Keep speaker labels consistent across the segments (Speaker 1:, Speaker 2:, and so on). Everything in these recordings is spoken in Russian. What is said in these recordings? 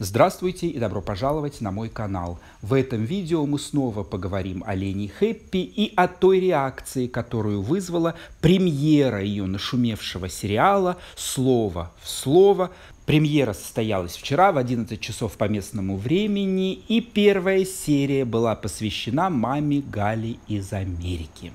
Speaker 1: Здравствуйте и добро пожаловать на мой канал. В этом видео мы снова поговорим о Лене Хэппи и о той реакции, которую вызвала премьера ее нашумевшего сериала «Слово в слово». Премьера состоялась вчера в 11 часов по местному времени, и первая серия была посвящена маме Гали из Америки.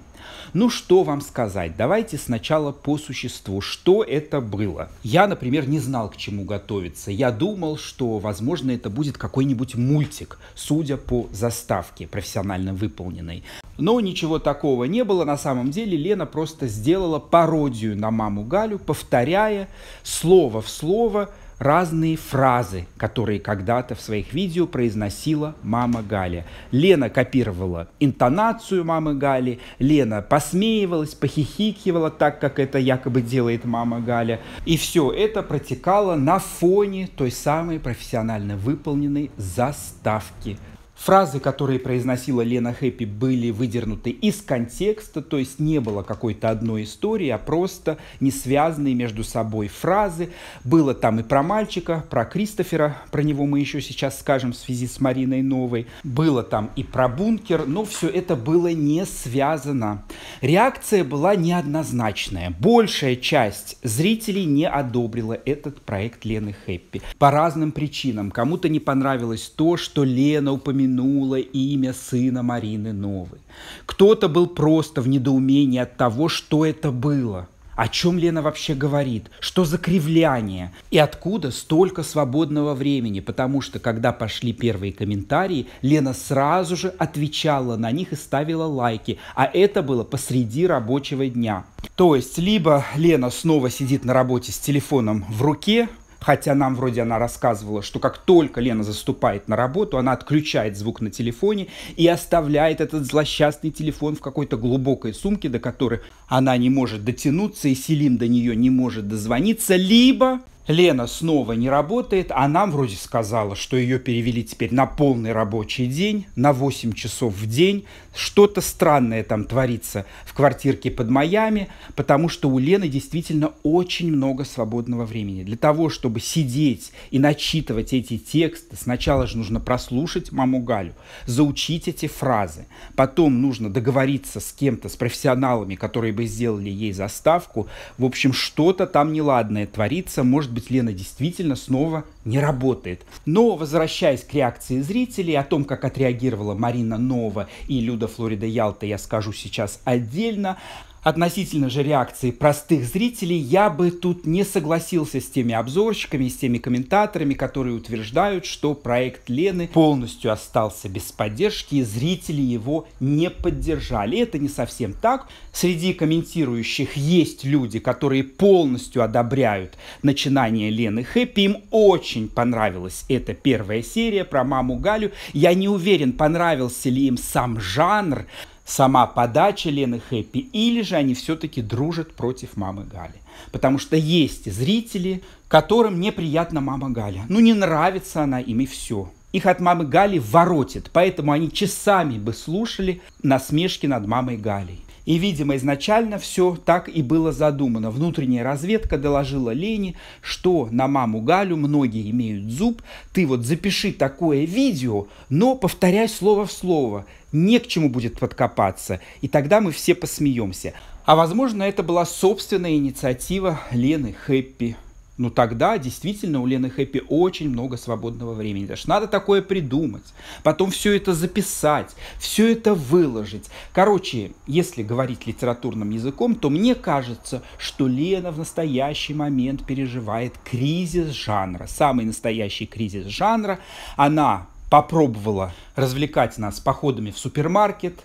Speaker 1: Ну что вам сказать? Давайте сначала по существу. Что это было? Я, например, не знал, к чему готовиться. Я думал, что, возможно, это будет какой-нибудь мультик, судя по заставке профессионально выполненной. Но ничего такого не было. На самом деле Лена просто сделала пародию на маму Галю, повторяя слово в слово разные фразы, которые когда-то в своих видео произносила мама Галя. Лена копировала интонацию мамы Гали, Лена посмеивалась, похихикивала так, как это якобы делает мама Галя. И все это протекало на фоне той самой профессионально выполненной заставки – Фразы, которые произносила Лена Хэппи, были выдернуты из контекста, то есть не было какой-то одной истории, а просто не связанные между собой фразы. Было там и про мальчика, про Кристофера, про него мы еще сейчас скажем в связи с Мариной Новой. Было там и про бункер, но все это было не связано. Реакция была неоднозначная. Большая часть зрителей не одобрила этот проект Лены Хэппи. По разным причинам. Кому-то не понравилось то, что Лена упомянула упомянула имя сына Марины Новы. Кто-то был просто в недоумении от того, что это было. О чем Лена вообще говорит? Что за кривляние? И откуда столько свободного времени? Потому что, когда пошли первые комментарии, Лена сразу же отвечала на них и ставила лайки. А это было посреди рабочего дня. То есть, либо Лена снова сидит на работе с телефоном в руке, Хотя нам вроде она рассказывала, что как только Лена заступает на работу, она отключает звук на телефоне и оставляет этот злосчастный телефон в какой-то глубокой сумке, до которой она не может дотянуться, и Селим до нее не может дозвониться, либо Лена снова не работает, а нам вроде сказала, что ее перевели теперь на полный рабочий день, на 8 часов в день. Что-то странное там творится в квартирке под Майами, потому что у Лены действительно очень много свободного времени. Для того, чтобы сидеть и начитывать эти тексты, сначала же нужно прослушать маму Галю, заучить эти фразы. Потом нужно договориться с кем-то, с профессионалами, которые бы сделали ей заставку. В общем, что-то там неладное творится, может быть, Лена действительно снова не работает. Но, возвращаясь к реакции зрителей, о том, как отреагировала Марина Нова и Люда Флорида Ялта, я скажу сейчас отдельно. Относительно же реакции простых зрителей, я бы тут не согласился с теми обзорщиками, с теми комментаторами, которые утверждают, что проект Лены полностью остался без поддержки, и зрители его не поддержали. Это не совсем так. Среди комментирующих есть люди, которые полностью одобряют начинание Лены Хэппи. Им очень понравилась эта первая серия про маму Галю. Я не уверен, понравился ли им сам жанр, сама подача Лены Хэппи, или же они все-таки дружат против мамы Гали. Потому что есть зрители, которым неприятна мама Галя. Ну, не нравится она им и все. Их от мамы Гали воротит, поэтому они часами бы слушали насмешки над мамой Галей. И, видимо, изначально все так и было задумано. Внутренняя разведка доложила Лене, что на маму Галю многие имеют зуб. Ты вот запиши такое видео, но повторяй слово в слово. Не к чему будет подкопаться. И тогда мы все посмеемся. А возможно, это была собственная инициатива Лены Хэппи ну тогда действительно у Лены Хэппи очень много свободного времени. Даже надо такое придумать, потом все это записать, все это выложить. Короче, если говорить литературным языком, то мне кажется, что Лена в настоящий момент переживает кризис жанра, самый настоящий кризис жанра. Она попробовала развлекать нас походами в супермаркет,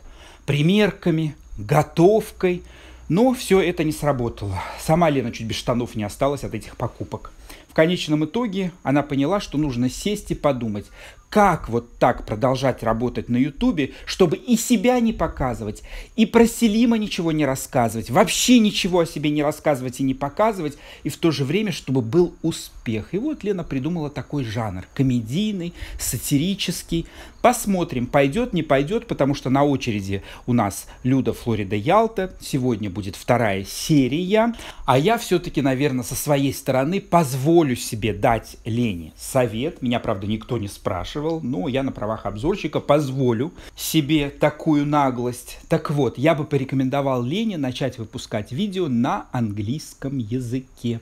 Speaker 1: примерками, готовкой – но все это не сработало. Сама Лена чуть без штанов не осталась от этих покупок. В конечном итоге она поняла, что нужно сесть и подумать, как вот так продолжать работать на Ютубе, чтобы и себя не показывать, и про Селима ничего не рассказывать, вообще ничего о себе не рассказывать и не показывать, и в то же время, чтобы был успех. И вот Лена придумала такой жанр, комедийный, сатирический. Посмотрим, пойдет, не пойдет, потому что на очереди у нас Люда Флорида Ялта, сегодня будет вторая серия, а я все-таки, наверное, со своей стороны позволю себе дать Лене совет, меня, правда, никто не спрашивает, спрашивал, но ну, я на правах обзорщика позволю себе такую наглость. Так вот, я бы порекомендовал Лене начать выпускать видео на английском языке.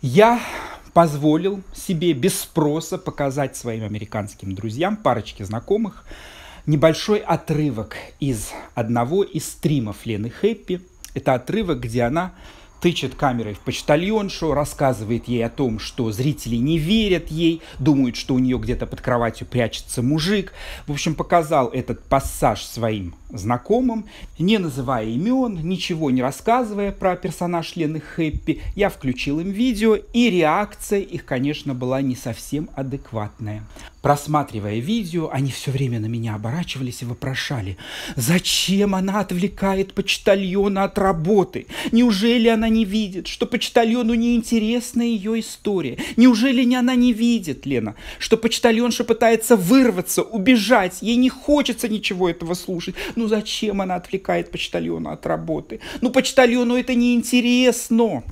Speaker 1: Я позволил себе без спроса показать своим американским друзьям, парочке знакомых, небольшой отрывок из одного из стримов Лены Хэппи. Это отрывок, где она тычет камерой в почтальоншу, рассказывает ей о том, что зрители не верят ей, думают, что у нее где-то под кроватью прячется мужик. В общем, показал этот пассаж своим знакомым, не называя имен, ничего не рассказывая про персонаж Лены Хэппи. Я включил им видео, и реакция их, конечно, была не совсем адекватная. Просматривая видео, они все время на меня оборачивались и вопрошали, зачем она отвлекает почтальона от работы? Неужели она не видит, что почтальону неинтересна ее история? Неужели не она не видит, Лена, что почтальонша пытается вырваться, убежать, ей не хочется ничего этого слушать? Ну зачем она отвлекает почтальона от работы? Ну почтальону это неинтересно.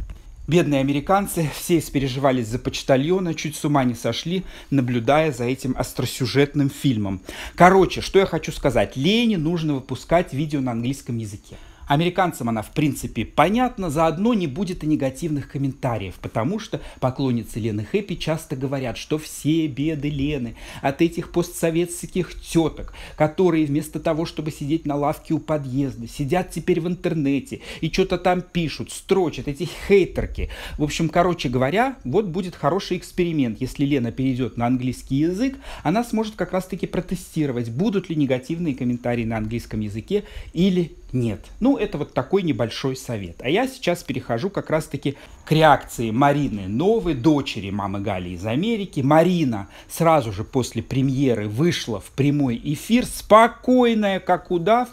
Speaker 1: Бедные американцы все испереживались за почтальона, чуть с ума не сошли, наблюдая за этим остросюжетным фильмом. Короче, что я хочу сказать. Лене нужно выпускать видео на английском языке. Американцам она, в принципе, понятна, заодно не будет и негативных комментариев, потому что поклонницы Лены Хэппи часто говорят, что все беды Лены от этих постсоветских теток, которые вместо того, чтобы сидеть на лавке у подъезда, сидят теперь в интернете и что-то там пишут, строчат, эти хейтерки. В общем, короче говоря, вот будет хороший эксперимент. Если Лена перейдет на английский язык, она сможет как раз-таки протестировать, будут ли негативные комментарии на английском языке или нет. Ну, это вот такой небольшой совет. А я сейчас перехожу как раз-таки к реакции Марины Новой, дочери мамы Гали из Америки. Марина сразу же после премьеры вышла в прямой эфир, спокойная, как удав,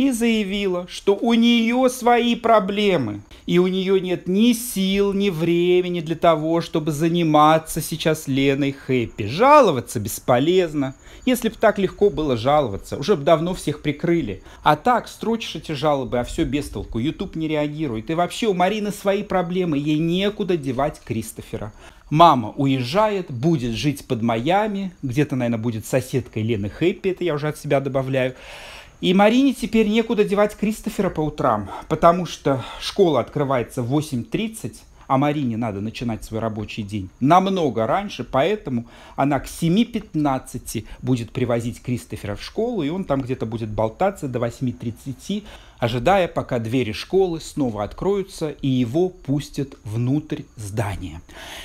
Speaker 1: и заявила, что у нее свои проблемы, и у нее нет ни сил, ни времени для того, чтобы заниматься сейчас Леной Хэппи. Жаловаться бесполезно. Если бы так легко было жаловаться, уже бы давно всех прикрыли. А так, строчишь эти жалобы, а все без толку. Ютуб не реагирует. И вообще у Марины свои проблемы, ей некуда девать Кристофера. Мама уезжает, будет жить под Майами, где-то, наверное, будет соседкой Лены Хэппи, это я уже от себя добавляю. И Марине теперь некуда девать Кристофера по утрам, потому что школа открывается в 8.30, а Марине надо начинать свой рабочий день намного раньше, поэтому она к 7.15 будет привозить Кристофера в школу, и он там где-то будет болтаться до 8.30, ожидая, пока двери школы снова откроются и его пустят внутрь здания.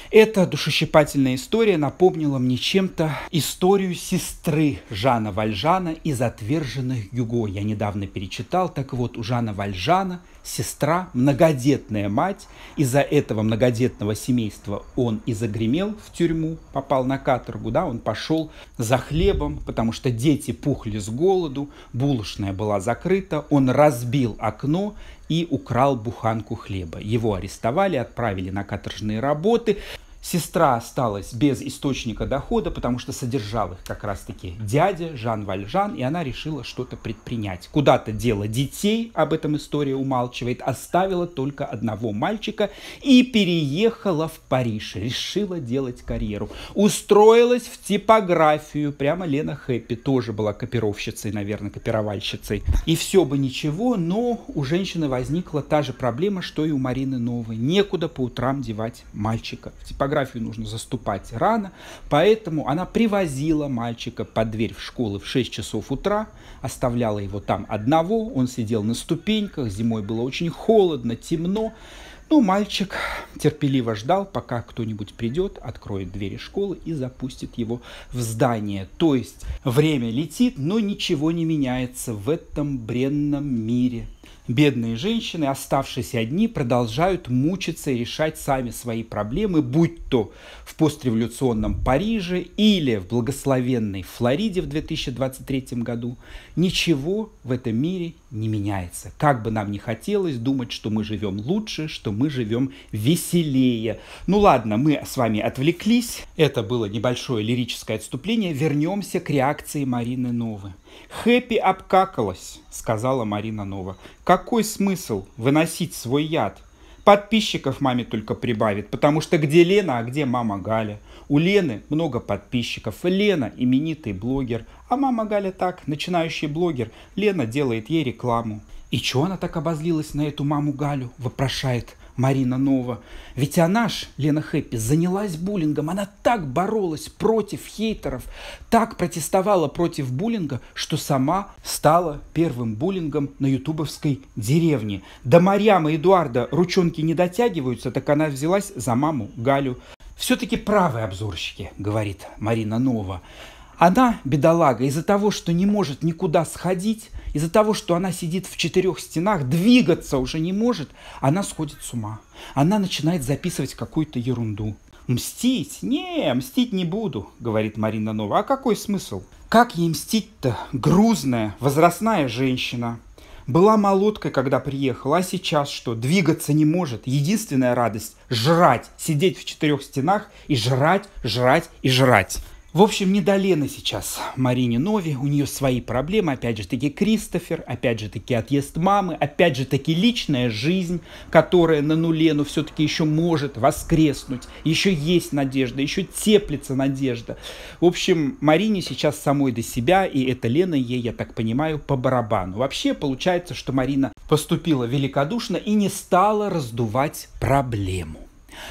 Speaker 1: Эта душещипательная история напомнила мне чем-то историю сестры Жана Вальжана из «Отверженных Юго». Я недавно перечитал. Так вот, у Жана Вальжана сестра, многодетная мать. Из-за этого многодетного семейства он и загремел в тюрьму, попал на каторгу, да, он пошел за хлебом, потому что дети пухли с голоду, булочная была закрыта, он раз разбил окно и украл буханку хлеба. Его арестовали, отправили на каторжные работы, Сестра осталась без источника дохода, потому что содержал их как раз-таки дядя Жан Вальжан, и она решила что-то предпринять. Куда-то дело детей, об этом история умалчивает, оставила только одного мальчика и переехала в Париж, решила делать карьеру. Устроилась в типографию, прямо Лена Хэппи тоже была копировщицей, наверное, копировальщицей. И все бы ничего, но у женщины возникла та же проблема, что и у Марины Новой. Некуда по утрам девать мальчика. В типографию порнографию нужно заступать рано, поэтому она привозила мальчика под дверь в школу в 6 часов утра, оставляла его там одного, он сидел на ступеньках, зимой было очень холодно, темно, ну, мальчик терпеливо ждал, пока кто-нибудь придет, откроет двери школы и запустит его в здание. То есть время летит, но ничего не меняется в этом бренном мире Бедные женщины, оставшиеся одни, продолжают мучиться и решать сами свои проблемы, будь то в постреволюционном Париже или в благословенной Флориде в 2023 году. Ничего в этом мире не меняется. Как бы нам ни хотелось думать, что мы живем лучше, что мы живем веселее. Ну ладно, мы с вами отвлеклись. Это было небольшое лирическое отступление. Вернемся к реакции Марины Новы. «Хэппи обкакалась», — сказала Марина Нова. «Какой смысл выносить свой яд? Подписчиков маме только прибавит, потому что где Лена, а где мама Галя? У Лены много подписчиков. Лена – именитый блогер, а мама Галя так, начинающий блогер. Лена делает ей рекламу. «И чего она так обозлилась на эту маму Галю?» – вопрошает Марина Нова. Ведь она ж, Лена Хэппи, занялась буллингом. Она так боролась против хейтеров, так протестовала против буллинга, что сама стала первым буллингом на ютубовской деревне. До Марьямы Эдуарда ручонки не дотягиваются, так она взялась за маму Галю. Все-таки правые обзорщики, говорит Марина Нова. Она, бедолага, из-за того, что не может никуда сходить, из-за того, что она сидит в четырех стенах, двигаться уже не может, она сходит с ума. Она начинает записывать какую-то ерунду. «Мстить? Не, мстить не буду», — говорит Марина Нова. «А какой смысл? Как ей мстить-то? Грузная, возрастная женщина. Была молоткой, когда приехала, а сейчас что? Двигаться не может. Единственная радость – жрать, сидеть в четырех стенах и жрать, жрать и жрать. В общем, не до Лены сейчас Марине Нови, у нее свои проблемы, опять же таки Кристофер, опять же таки отъезд мамы, опять же таки личная жизнь, которая на нуле, но все-таки еще может воскреснуть, еще есть надежда, еще теплится надежда. В общем, Марине сейчас самой до себя, и это Лена ей, я так понимаю, по барабану. Вообще получается, что Марина поступила великодушно и не стала раздувать проблему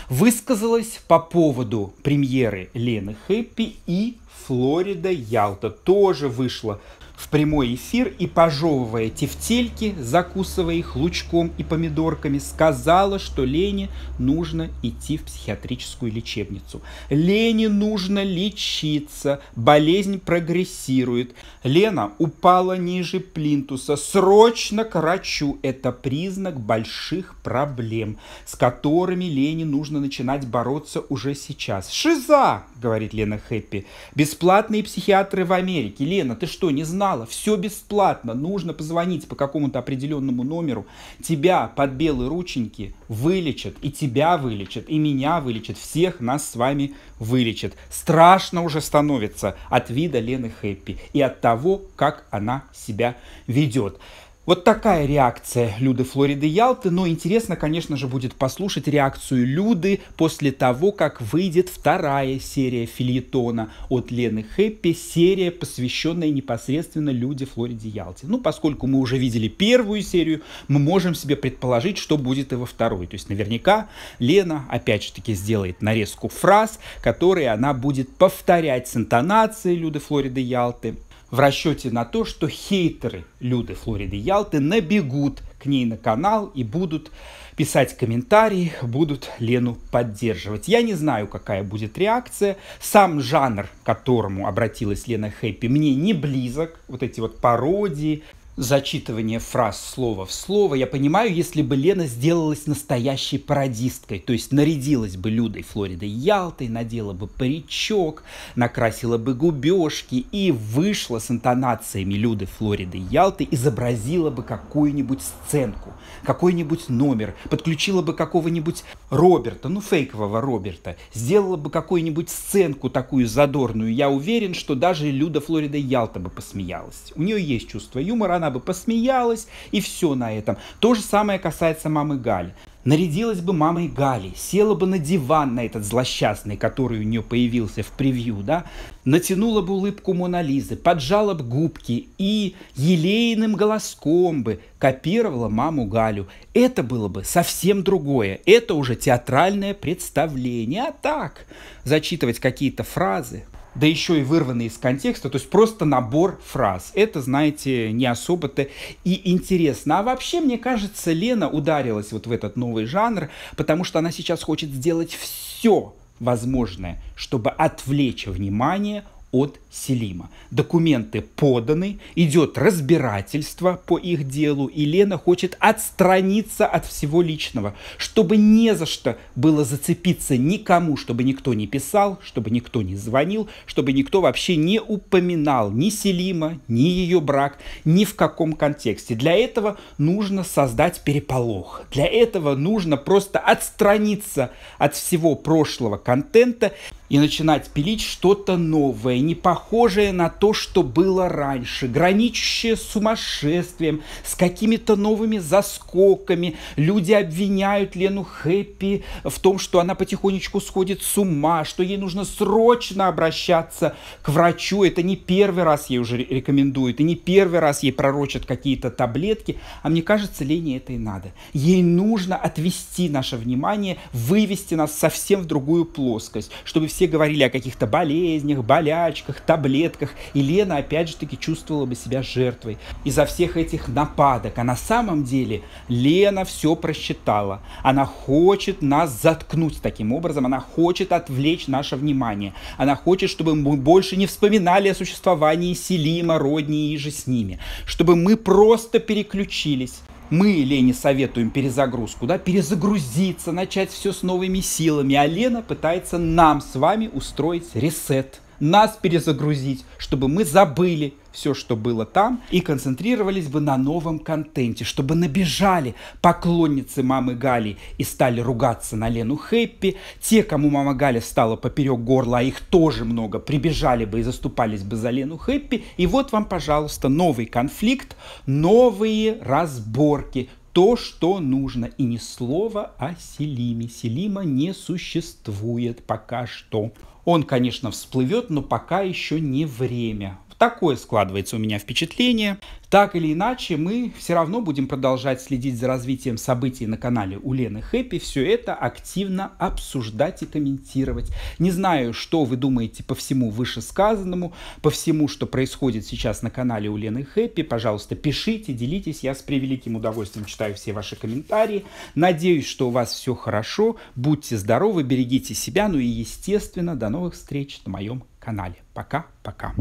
Speaker 1: высказалась по поводу премьеры Лены Хэппи и Флорида, Ялта тоже вышла в прямой эфир и, пожевывая тефтельки, закусывая их лучком и помидорками, сказала, что Лене нужно идти в психиатрическую лечебницу. Лене нужно лечиться, болезнь прогрессирует. Лена упала ниже плинтуса. Срочно к врачу. Это признак больших проблем, с которыми Лене нужно начинать бороться уже сейчас. «Шиза!» — говорит Лена Хэппи. «Без Бесплатные психиатры в Америке. Лена, ты что, не знала? Все бесплатно. Нужно позвонить по какому-то определенному номеру. Тебя под белые рученьки вылечат. И тебя вылечат, и меня вылечат. Всех нас с вами вылечат. Страшно уже становится от вида Лены Хэппи и от того, как она себя ведет. Вот такая реакция Люды Флориды Ялты. Но интересно, конечно же, будет послушать реакцию Люды после того, как выйдет вторая серия фильетона от Лены Хэппи, серия, посвященная непосредственно Люде Флориде Ялте. Ну, поскольку мы уже видели первую серию, мы можем себе предположить, что будет и во второй. То есть наверняка Лена, опять же таки, сделает нарезку фраз, которые она будет повторять с интонацией Люды Флориды Ялты в расчете на то, что хейтеры Люды Флориды Ялты набегут к ней на канал и будут писать комментарии, будут Лену поддерживать. Я не знаю, какая будет реакция. Сам жанр, к которому обратилась Лена Хэппи, мне не близок. Вот эти вот пародии, зачитывание фраз слово в слово, я понимаю, если бы Лена сделалась настоящей пародисткой, то есть нарядилась бы Людой Флоридой Ялтой, надела бы паричок, накрасила бы губежки и вышла с интонациями Люды Флориды Ялты, изобразила бы какую-нибудь сценку, какой-нибудь номер, подключила бы какого-нибудь Роберта, ну фейкового Роберта, сделала бы какую-нибудь сценку такую задорную, я уверен, что даже Люда Флорида Ялта бы посмеялась. У нее есть чувство юмора, она бы посмеялась, и все на этом. То же самое касается мамы Гали. Нарядилась бы мамой Гали, села бы на диван на этот злосчастный, который у нее появился в превью, да, натянула бы улыбку Мона Лизы поджала бы губки и елейным голоском бы копировала маму Галю. Это было бы совсем другое. Это уже театральное представление. А так, зачитывать какие-то фразы, да еще и вырванный из контекста, то есть просто набор фраз. Это, знаете, не особо-то и интересно. А вообще, мне кажется, Лена ударилась вот в этот новый жанр, потому что она сейчас хочет сделать все возможное, чтобы отвлечь внимание от Селима. Документы поданы, идет разбирательство по их делу, и Лена хочет отстраниться от всего личного, чтобы не за что было зацепиться никому, чтобы никто не писал, чтобы никто не звонил, чтобы никто вообще не упоминал ни Селима, ни ее брак, ни в каком контексте. Для этого нужно создать переполох. Для этого нужно просто отстраниться от всего прошлого контента и начинать пилить что-то новое, не похожее на то, что было раньше, граничащее с сумасшествием, с какими-то новыми заскоками. Люди обвиняют Лену Хэппи в том, что она потихонечку сходит с ума, что ей нужно срочно обращаться к врачу. Это не первый раз ей уже рекомендуют, и не первый раз ей пророчат какие-то таблетки. А мне кажется, Лене это и надо. Ей нужно отвести наше внимание, вывести нас совсем в другую плоскость, чтобы все все говорили о каких-то болезнях, болячках, таблетках, и Лена опять же таки чувствовала бы себя жертвой из-за всех этих нападок. А на самом деле Лена все просчитала. Она хочет нас заткнуть таким образом, она хочет отвлечь наше внимание. Она хочет, чтобы мы больше не вспоминали о существовании Селима, Родни и же с ними. Чтобы мы просто переключились мы Лене советуем перезагрузку, да, перезагрузиться, начать все с новыми силами, а Лена пытается нам с вами устроить ресет – нас перезагрузить, чтобы мы забыли все, что было там, и концентрировались бы на новом контенте, чтобы набежали поклонницы мамы Гали и стали ругаться на Лену Хэппи. Те, кому мама Гали стала поперек горла, а их тоже много, прибежали бы и заступались бы за Лену Хэппи. И вот вам, пожалуйста, новый конфликт, новые разборки, то, что нужно. И ни слова о Селиме. Селима не существует пока что. Он, конечно, всплывет, но пока еще не время. Такое складывается у меня впечатление. Так или иначе, мы все равно будем продолжать следить за развитием событий на канале у Лены Хэппи. Все это активно обсуждать и комментировать. Не знаю, что вы думаете по всему вышесказанному, по всему, что происходит сейчас на канале у Лены Хэппи. Пожалуйста, пишите, делитесь. Я с превеликим удовольствием читаю все ваши комментарии. Надеюсь, что у вас все хорошо. Будьте здоровы, берегите себя. Ну и, естественно, до новых встреч на моем канале. Пока-пока.